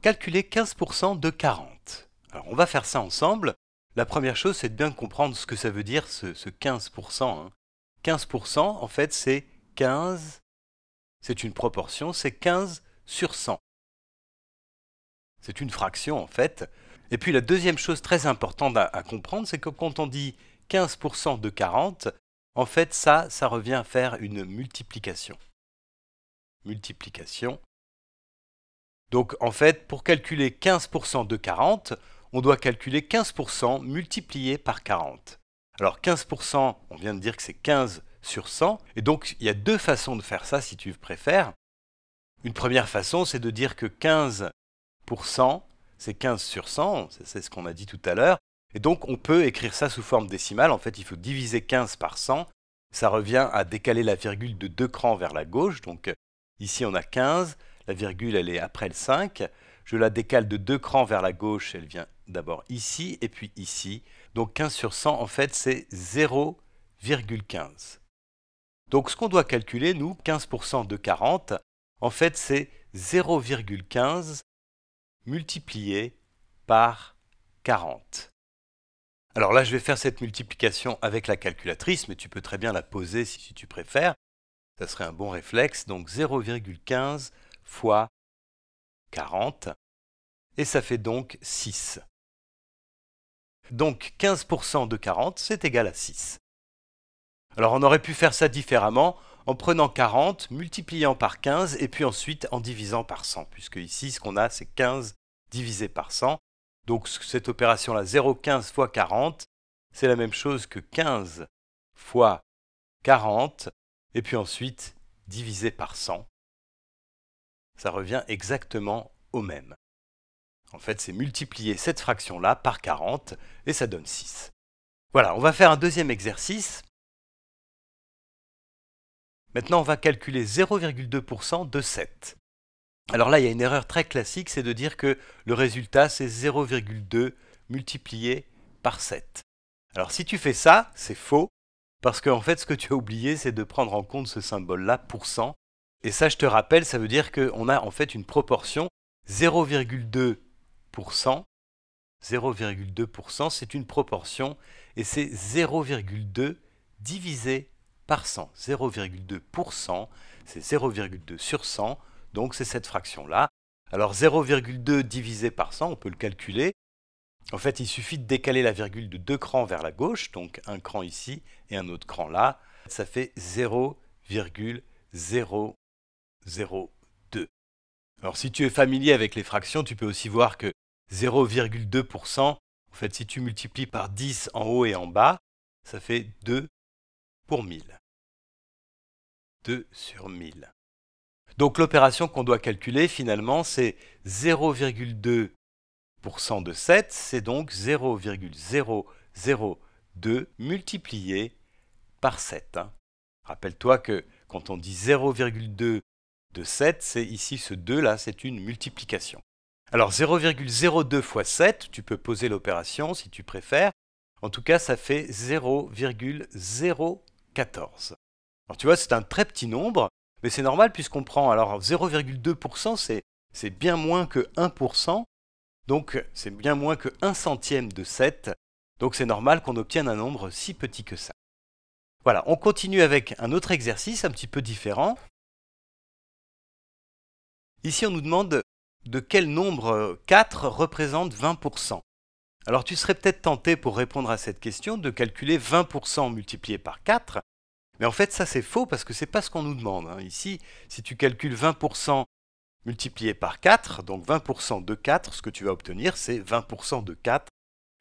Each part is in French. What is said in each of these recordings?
Calculer 15% de 40. Alors on va faire ça ensemble. La première chose, c'est de bien comprendre ce que ça veut dire, ce, 15%. 15%, hein. en fait, c'est 15, c'est une proportion, c'est 15 sur 100. C'est une fraction, en fait. Et puis la deuxième chose très importante à, à comprendre, c'est que quand on dit 15% de 40, en fait, ça, ça revient à faire une multiplication. Multiplication donc en fait, pour calculer 15% de 40, on doit calculer 15% multiplié par 40. Alors 15%, on vient de dire que c'est 15 sur 100, et donc il y a deux façons de faire ça si tu préfères. Une première façon, c'est de dire que 15 c'est 15 sur 100, c'est ce qu'on a dit tout à l'heure, et donc on peut écrire ça sous forme décimale, en fait il faut diviser 15 par 100, ça revient à décaler la virgule de deux crans vers la gauche, donc ici on a 15, la virgule elle est après le 5, je la décale de deux crans vers la gauche, elle vient d'abord ici et puis ici, donc 15 sur 100 en fait c'est 0,15. Donc ce qu'on doit calculer nous, 15% de 40, en fait c'est 0,15 multiplié par 40. Alors là, je vais faire cette multiplication avec la calculatrice, mais tu peux très bien la poser si tu préfères. Ça serait un bon réflexe. Donc 0,15 fois 40, et ça fait donc 6. Donc 15% de 40, c'est égal à 6. Alors on aurait pu faire ça différemment en prenant 40, multipliant par 15 et puis ensuite en divisant par 100, puisque ici ce qu'on a c'est 15 divisé par 100. Donc cette opération là, 0,15 fois 40, c'est la même chose que 15 fois 40 et puis ensuite divisé par 100 ça revient exactement au même. En fait, c'est multiplier cette fraction-là par 40 et ça donne 6. Voilà, on va faire un deuxième exercice. Maintenant, on va calculer 0,2% de 7. Alors là, il y a une erreur très classique, c'est de dire que le résultat, c'est 0,2 multiplié par 7. Alors si tu fais ça, c'est faux, parce qu'en fait, ce que tu as oublié, c'est de prendre en compte ce symbole-là, pour et ça, je te rappelle, ça veut dire qu'on a en fait une proportion 0,2%. 0,2%, c'est une proportion et c'est 0,2 divisé par 100. 0,2%, c'est 0,2 sur 100, donc c'est cette fraction-là. Alors 0,2 divisé par 100, on peut le calculer. En fait, il suffit de décaler la virgule de deux crans vers la gauche, donc un cran ici et un autre cran là. Ça fait 0,0 0,2. Alors si tu es familier avec les fractions, tu peux aussi voir que 0,2%, en fait si tu multiplies par 10 en haut et en bas, ça fait 2 pour 1000. 2 sur 1000. Donc l'opération qu'on doit calculer finalement, c'est 0,2% de 7, c'est donc 0,002 multiplié par 7. Hein. Rappelle-toi que quand on dit 0,2 7, c'est ici ce 2 là, c'est une multiplication. Alors 0,02 fois 7, tu peux poser l'opération si tu préfères. En tout cas, ça fait 0,014. Alors tu vois, c'est un très petit nombre, mais c'est normal puisqu'on prend alors 0,2%, c'est bien moins que 1%, donc c'est bien moins que 1 centième de 7, donc c'est normal qu'on obtienne un nombre si petit que ça. Voilà, on continue avec un autre exercice un petit peu différent. Ici, on nous demande de quel nombre 4 représente 20%. Alors tu serais peut-être tenté pour répondre à cette question de calculer 20% multiplié par 4, mais en fait ça c'est faux parce que c'est pas ce qu'on nous demande. Hein. Ici, si tu calcules 20% multiplié par 4, donc 20% de 4, ce que tu vas obtenir c'est 20% de 4.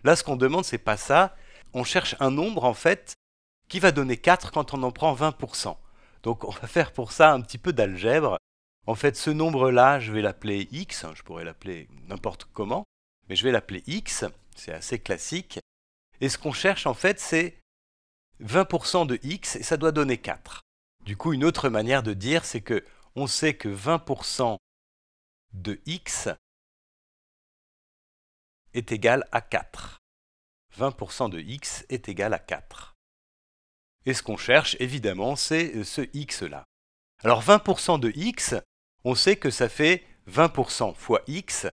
Là ce qu'on demande c'est pas ça, on cherche un nombre en fait qui va donner 4 quand on en prend 20%. Donc on va faire pour ça un petit peu d'algèbre. En fait, ce nombre-là, je vais l'appeler x, hein, je pourrais l'appeler n'importe comment, mais je vais l'appeler x, c'est assez classique. Et ce qu'on cherche en fait, c'est 20% de x et ça doit donner 4. Du coup, une autre manière de dire, c'est que on sait que 20% de x est égal à 4. 20% de x est égal à 4. Et ce qu'on cherche, évidemment, c'est ce x-là. Alors 20% de x, on sait que ça fait 20% fois x,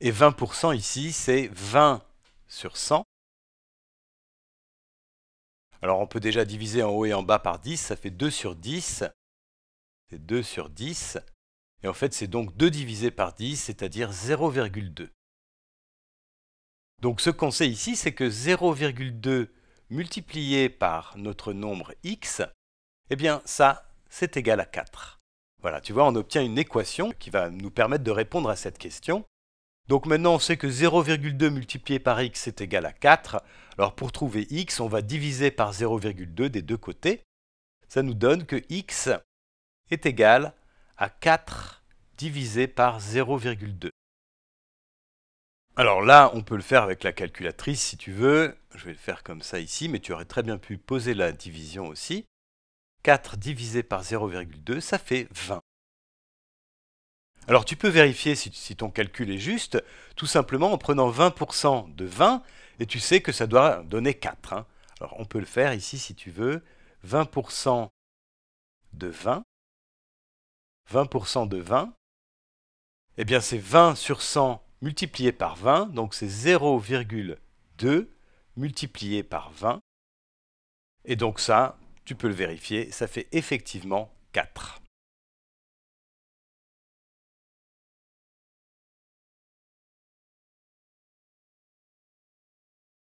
et 20% ici, c'est 20 sur 100. Alors on peut déjà diviser en haut et en bas par 10, ça fait 2 sur 10. C'est 2 sur 10. Et en fait, c'est donc 2 divisé par 10, c'est-à-dire 0,2. Donc ce qu'on sait ici, c'est que 0,2 multiplié par notre nombre x, eh bien ça, c'est égal à 4. Voilà, tu vois, on obtient une équation qui va nous permettre de répondre à cette question. Donc maintenant, on sait que 0,2 multiplié par x est égal à 4. Alors pour trouver x, on va diviser par 0,2 des deux côtés. Ça nous donne que x est égal à 4 divisé par 0,2. Alors là, on peut le faire avec la calculatrice si tu veux. Je vais le faire comme ça ici, mais tu aurais très bien pu poser la division aussi. 4 divisé par 0,2, ça fait 20. Alors tu peux vérifier si, ton calcul est juste, tout simplement en prenant 20% de 20, et tu sais que ça doit donner 4. Hein. Alors on peut le faire ici si tu veux, 20% de 20, 20% de 20, eh bien c'est 20 sur 100 multiplié par 20, donc c'est 0,2 multiplié par 20. Et donc ça, tu peux le vérifier, ça fait effectivement 4.